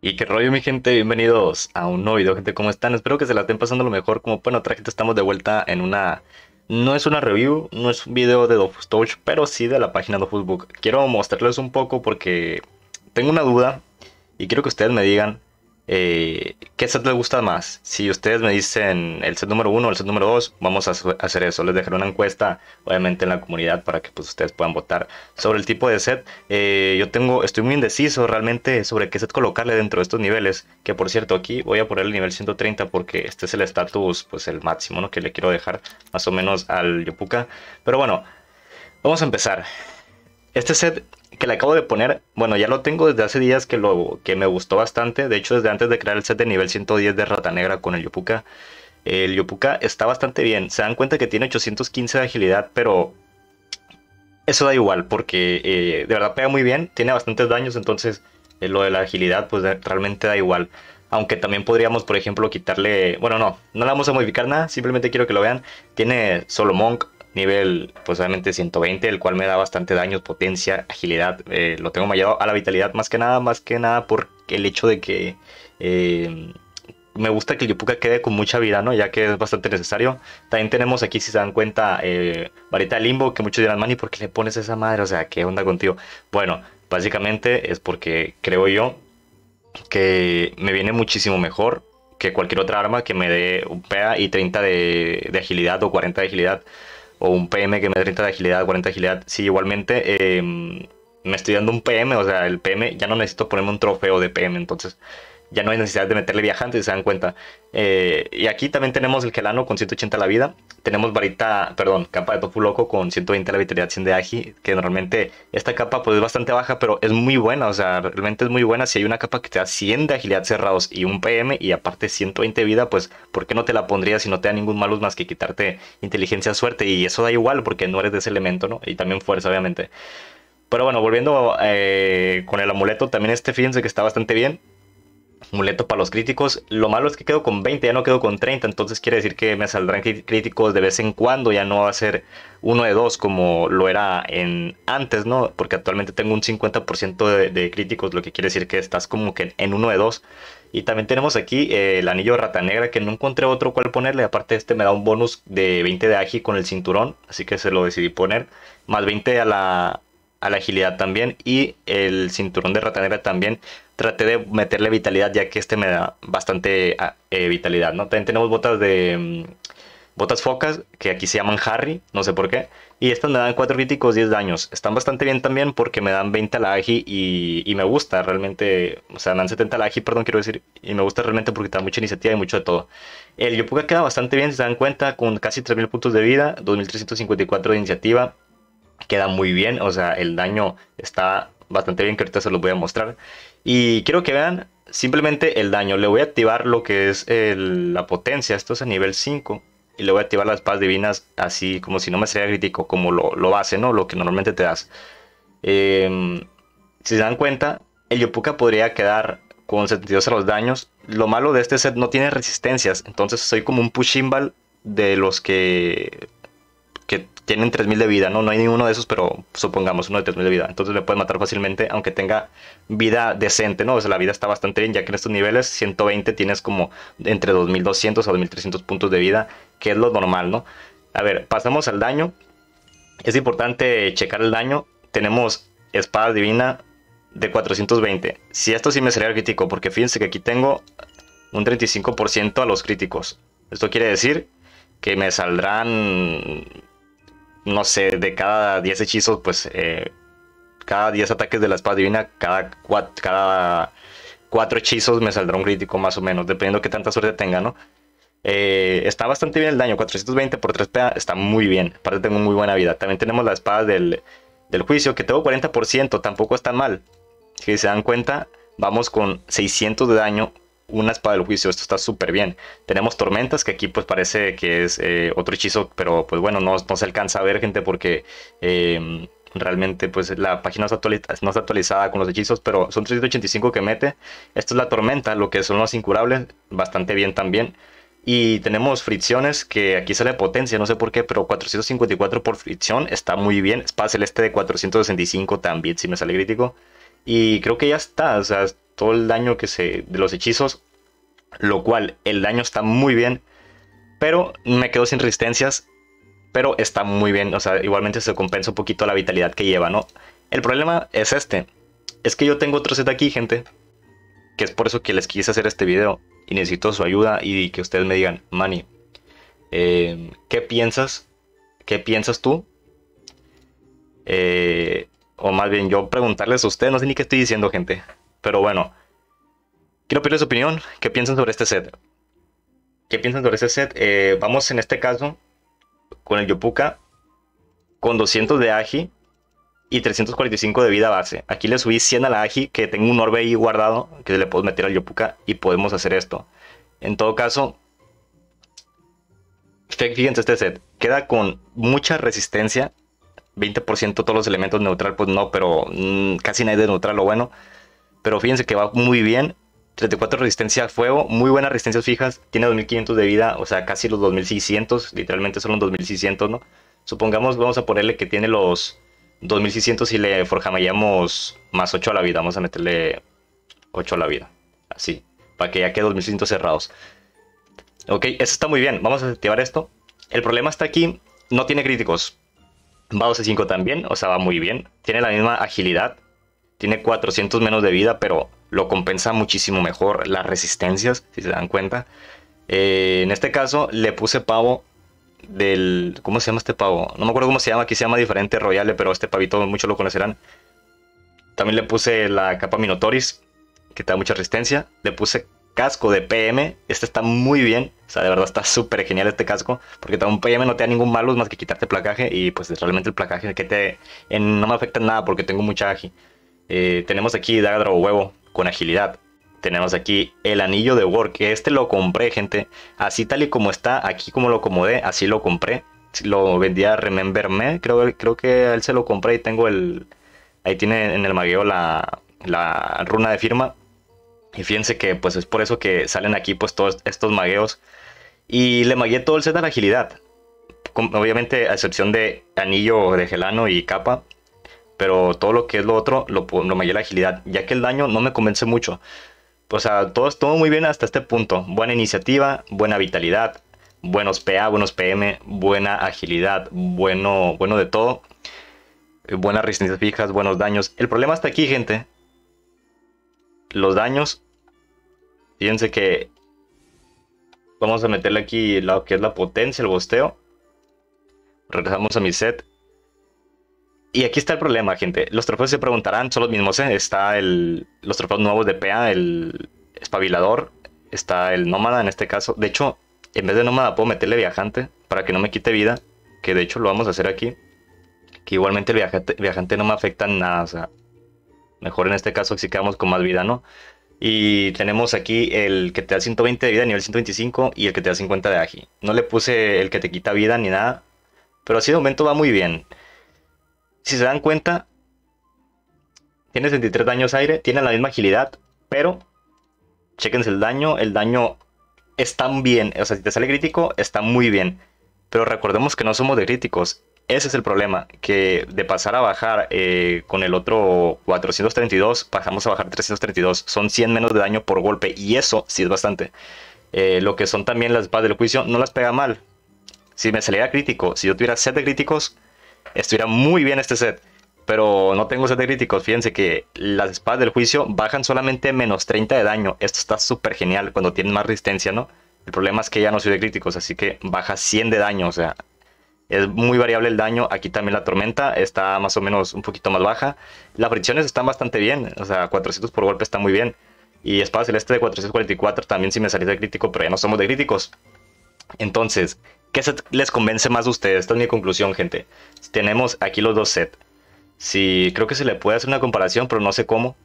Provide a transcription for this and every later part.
Y qué rollo mi gente, bienvenidos a un nuevo video gente, ¿cómo están? Espero que se la estén pasando lo mejor, como pueden otra gente estamos de vuelta en una... No es una review, no es un video de Dofus Touch, pero sí de la página Dofus Book. Quiero mostrarles un poco porque tengo una duda y quiero que ustedes me digan eh, ¿Qué set les gusta más? Si ustedes me dicen el set número uno o el set número 2 vamos a hacer eso. Les dejaré una encuesta, obviamente, en la comunidad para que pues, ustedes puedan votar sobre el tipo de set. Eh, yo tengo, estoy muy indeciso realmente sobre qué set colocarle dentro de estos niveles. Que por cierto, aquí voy a poner el nivel 130 porque este es el estatus, pues el máximo ¿no? que le quiero dejar más o menos al Yopuka. Pero bueno, vamos a empezar. Este set que le acabo de poner, bueno, ya lo tengo desde hace días que, lo, que me gustó bastante. De hecho, desde antes de crear el set de nivel 110 de Rata Negra con el Yopuka. El Yopuka está bastante bien. Se dan cuenta que tiene 815 de agilidad, pero eso da igual, porque eh, de verdad pega muy bien, tiene bastantes daños, entonces eh, lo de la agilidad, pues realmente da igual. Aunque también podríamos, por ejemplo, quitarle. Bueno, no, no le vamos a modificar nada, simplemente quiero que lo vean. Tiene solo Monk, nivel pues obviamente 120, el cual me da bastante daño, potencia, agilidad. Eh, lo tengo mallado a la vitalidad más que nada, más que nada por el hecho de que em, me gusta que el Yupuka quede con mucha vida, ¿no? Ya que es bastante necesario. También tenemos aquí, si se dan cuenta, eh, varita de limbo, que muchos dirán, Manny, ¿por qué le pones esa madre? O sea, ¿qué onda contigo? Bueno, básicamente es porque creo yo que me viene muchísimo mejor que cualquier otra arma que me dé un PA y 30 de, de agilidad o 40 de agilidad o un PM que me dé 30 de agilidad, 40 de agilidad. Si, igualmente em, me estoy dando un PM, o sea, el PM, ya no necesito ponerme un trofeo de PM, entonces ya no hay necesidad de meterle viajante, si se dan cuenta. Eh, y aquí también tenemos el gelano con 180 la vida. Tenemos varita, perdón, capa de tofu loco con 120 la vitalidad 100 de agi. Que normalmente esta capa pues es bastante baja, pero es muy buena. O sea, realmente es muy buena. Si hay una capa que te da 100 de agilidad cerrados y un PM y aparte 120 de vida, pues ¿por qué no te la pondrías si no te da ningún malus más que quitarte inteligencia, suerte? Y eso da igual porque no eres de ese elemento, ¿no? Y también fuerza, obviamente. Pero bueno, volviendo eh, con el amuleto, también este fíjense que está bastante bien. Muleto para los críticos. Lo malo es que quedo con 20, ya no quedo con 30, entonces quiere decir que me saldrán críticos de vez en cuando, ya no va a ser uno de dos como lo era en antes, ¿no? Porque actualmente tengo un 50% de, críticos, lo que quiere decir que estás como que en uno de dos. Y también tenemos aquí eh, el anillo de rata negra que no encontré otro cual ponerle. Aparte este me da un bonus de 20 de agi con el cinturón, así que se lo decidí poner. Más 20 a la, a la agilidad también y el cinturón de ratanera también traté de meterle vitalidad ya que este me da bastante ah, eh, vitalidad, ¿no? También tenemos botas de... Mm, botas focas, que aquí se llaman Harry, no sé por qué. Y estas me dan 4 críticos, 10 daños. Están bastante bien también porque me dan 20 a la agi y, me gusta realmente. O sea, dan 70 a la agi, perdón, quiero decir. Y me gusta realmente porque da mucha iniciativa y mucho de todo. El Yopuka queda bastante bien, si se dan cuenta, con casi 3.000 puntos de vida, 2.354 de iniciativa, queda muy bien, o sea, el daño está bastante bien, que ahorita se los voy a mostrar. Y quiero que vean simplemente el daño. Le voy a activar lo que es la potencia, esto es a nivel 5. Y le voy a activar las paz divinas así como si no me sería crítico, como lo, lo hace, ¿no? Lo que normalmente te das. Em, si se dan cuenta, el Yopuka podría quedar con 72 a los daños. Lo malo de este set no tiene resistencias, entonces soy como un push ball de los que que tienen 3000 de vida, ¿no? No hay ninguno de esos, pero supongamos uno de 3000 de vida. Entonces le pueden matar fácilmente, aunque tenga vida decente, ¿no? O sea, la vida está bastante bien, ya que en estos niveles 120 tienes como entre 2200 a 2300 puntos de vida, que es lo normal, ¿no? A ver, pasamos al daño. Es importante checar el daño. Tenemos espada divina de 420. Si esto sí me sería crítico, porque fíjense que aquí tengo un 35% a los críticos. Esto quiere decir que me saldrán no sé, de cada 10 hechizos, pues eh, cada 10 ataques de la espada divina, cada, 4 hechizos me saldrá un crítico más o menos, dependiendo de qué tanta suerte tenga, ¿no? Eh, está bastante bien el daño, 420 por 3 PA está muy bien, aparte tengo muy buena vida. También tenemos la espada del, del juicio, que tengo 40%, tampoco está mal. Si se dan cuenta, vamos con 600 de daño una espada del juicio, esto está súper bien. Tenemos tormentas, que aquí pues parece que es eh, otro hechizo, pero pues bueno, no, se alcanza a ver gente porque em, realmente pues la página no está, actualizada, con los hechizos, pero son 385 que mete. Esto es la tormenta, lo que son los incurables, bastante bien también. Y tenemos fricciones, que aquí sale potencia, no sé por qué, pero 454 por fricción está muy bien. Espada este de 465 también, si me sale crítico. Y creo que ya está, o sea, todo el daño que se, de los hechizos, lo cual el daño está muy bien, pero me quedo sin resistencias, pero está muy bien, o sea, igualmente se compensa un poquito la vitalidad que lleva, ¿no? El problema es este, es que yo tengo otro set aquí, gente, que es por eso que les quise hacer este video y necesito su ayuda y que ustedes me digan, Manny, eh, ¿qué piensas? ¿Qué piensas tú? Eh, o más bien yo preguntarles a ustedes, no sé ni qué estoy diciendo, gente. Pero bueno, quiero pedirles opinión. ¿Qué piensan sobre este set? ¿Qué piensan sobre este set? Eh, vamos en este caso con el Yopuka con 200 de Aji y 345 de vida base. Aquí le subí 100 a la Aji, que tengo un orbe ahí guardado, que le puedo meter al Yopuka y podemos hacer esto. En todo caso, fíjense este set. Queda con mucha resistencia. 20% todos los elementos neutral, pues no, pero mm, casi nadie de neutral, lo bueno. Pero fíjense que va muy bien. 34 resistencia a fuego, muy buenas resistencias fijas. Tiene 2500 de vida, o sea, casi los 2600. Literalmente son los 2600, ¿no? Supongamos, vamos a ponerle que tiene los 2600 y le forjamayamos más 8 a la vida. Vamos a meterle 8 a la vida. Así, para que ya quede 2600 cerrados. Ok, eso está muy bien. Vamos a activar esto. El problema está aquí, no tiene críticos. Va a 5 también, o sea, va muy bien. Tiene la misma agilidad tiene 400 menos de vida, pero lo compensa muchísimo mejor las resistencias, si se dan cuenta. Eh, en este caso le puse pavo del... ¿Cómo se llama este pavo? No me acuerdo cómo se llama, aquí se llama diferente Royale, pero este pavito muchos lo conocerán. También le puse la capa Minotoris, que te da mucha resistencia. Le puse casco de PM, este está muy bien, o sea, de verdad está súper genial este casco, porque un PM no te da ningún malo más que quitarte placaje y pues realmente el placaje que te... no me afecta nada porque tengo mucha agi. Eh, tenemos aquí Dagger o Huevo con agilidad. Tenemos aquí el anillo de work. Este lo compré, gente. Así tal y como está, aquí como lo acomodé, así lo compré. Lo vendía Remember Me. Creo, creo que él se lo compré y tengo el. Ahí tiene en el magueo la, runa de firma. Y fíjense que pues es por eso que salen aquí pues todos estos magueos. Y le magué todo el set de agilidad. obviamente a excepción de anillo de gelano y capa pero todo lo que es lo otro lo, lo mayor la agilidad, ya que el daño no me convence mucho. O sea, todo todo muy bien hasta este punto. Buena iniciativa, buena vitalidad, buenos PA, buenos PM, buena agilidad, bueno, bueno de todo. Eh, buenas resistencias fijas, buenos daños. El problema está aquí, gente. Los daños. Fíjense que vamos a meterle aquí lo que es la potencia, el bosteo. Regresamos a mi set y aquí está el problema, gente. Los trofeos se preguntarán, son los mismos. ¿eh? Está el, los trofeos nuevos de pea el espabilador, está el nómada en este caso. De hecho, en vez de nómada puedo meterle viajante para que no me quite vida, que de hecho lo vamos a hacer aquí. Que igualmente el viajante, no me afecta nada, o sea, mejor en este caso si quedamos con más vida, ¿no? Y tenemos aquí el que te da 120 de vida, nivel 125, y el que te da 50 de agi. No le puse el que te quita vida ni nada, pero así de momento va muy bien si se dan cuenta, tiene 23 daños aire, tiene la misma agilidad, pero chequense el daño, el daño está bien, o sea, si te sale crítico, está muy bien. Pero recordemos que no somos de críticos, ese es el problema, que de pasar a bajar eh, con el otro 432, pasamos a bajar 332, son 100 menos de daño por golpe, y eso sí es bastante. Eh, lo que son también las bases del juicio, no las pega mal. Si me saliera crítico, si yo tuviera 7 críticos, estuviera muy bien este set. Pero no tengo set de críticos. Fíjense que las espadas del juicio bajan solamente menos 30 de daño. Esto está súper genial cuando tienen más resistencia, ¿no? El problema es que ya no soy de críticos, así que baja 100 de daño. O sea, es muy variable el daño. Aquí también la tormenta está más o menos un poquito más baja. Las fricciones están bastante bien. O sea, 400 por golpe está muy bien. Y espada celeste de 444 también si me salís de crítico, pero ya no somos de críticos. Entonces, ¿Qué set les convence más a ustedes? Esta es mi conclusión, gente. Tenemos aquí los dos sets. Si creo que se le puede hacer una comparación, pero no sé cómo.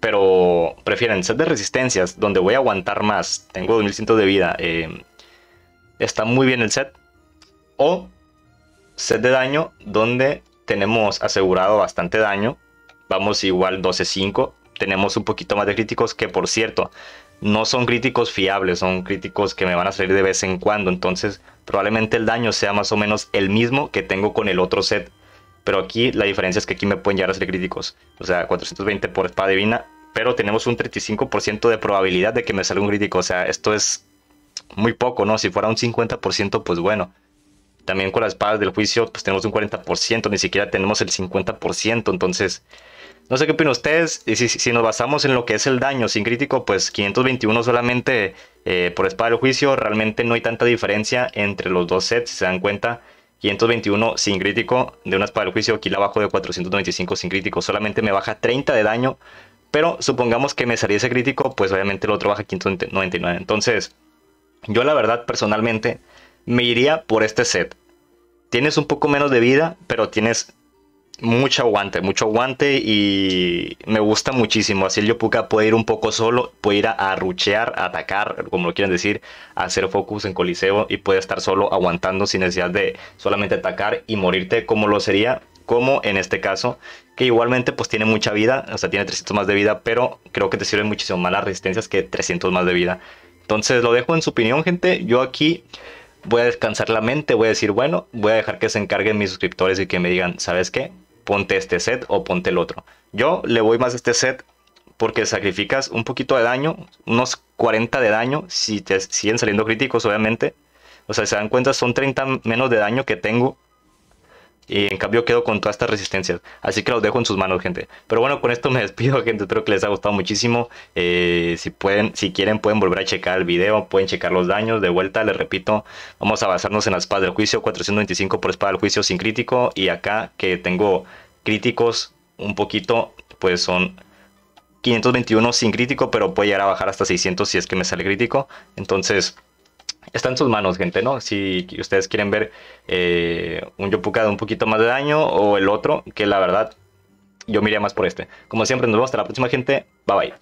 Pero prefieren set de resistencias, donde voy a aguantar más. Tengo 2100 de vida. Eh, está muy bien el set. O set de daño, donde tenemos asegurado bastante daño. Vamos igual 12-5. Tenemos un poquito más de críticos, que por cierto, no son críticos fiables, son críticos que me van a salir de vez en cuando. Entonces, probablemente el daño sea más o menos el mismo que tengo con el otro set. Pero aquí la diferencia es que aquí me pueden llegar a ser críticos. O sea, 420 por espada divina. Pero tenemos un 35% de probabilidad de que me salga un crítico. O sea, esto es muy poco, ¿no? Si fuera un 50%, pues bueno. También con las espadas del juicio, pues tenemos un 40%, ni siquiera tenemos el 50%. Entonces, no sé qué opinan ustedes. Y si, nos basamos en lo que es el daño sin crítico, pues 521 solamente eh, por espada del juicio. Realmente no hay tanta diferencia entre los dos sets, si se dan cuenta. 521 sin crítico de una espada del juicio. Aquí la bajo de 495 sin crítico. Solamente me baja 30 de daño. Pero supongamos que me saliese crítico, pues obviamente el otro baja 599. Entonces, yo la verdad personalmente me iría por este set. Tienes un poco menos de vida, pero tienes mucho aguante, mucho aguante y me gusta muchísimo. Así el Yopuka puede ir un poco solo, puede ir a ruchear a atacar, como lo quieran decir, a hacer focus en Coliseo y puede estar solo aguantando sin necesidad de solamente atacar y morirte como lo sería, como en este caso, que igualmente pues tiene mucha vida, o sea, tiene 300 más de vida, pero creo que te sirven muchísimo más las resistencias que 300 más de vida. Entonces lo dejo en su opinión, gente. Yo aquí voy a descansar la mente, voy a decir, bueno, voy a dejar que se encarguen mis suscriptores y que me digan, ¿sabes qué? ponte este set o ponte el otro. Yo le voy más a este set porque sacrificas un poquito de daño, unos 40 de daño, si te siguen saliendo críticos obviamente. O sea, se dan cuenta, son 30 menos de daño que tengo y en cambio quedo con todas estas resistencias. Así que los dejo en sus manos, gente. Pero bueno, con esto me despido, gente. Espero que les haya gustado muchísimo. Eh, si pueden, si quieren, pueden volver a checar el video. Pueden checar los daños. De vuelta, les repito, vamos a basarnos en la espada del juicio. 425 por espada del juicio sin crítico. Y acá que tengo críticos un poquito, pues son 521 sin crítico, pero puede llegar a bajar hasta 600 si es que me sale crítico. Entonces está en sus manos, gente, ¿no? Si ustedes quieren ver eh, un Yopuka de un poquito más de daño o el otro, que la verdad yo miraría más por este. Como siempre, nos vemos hasta la próxima, gente. Bye bye.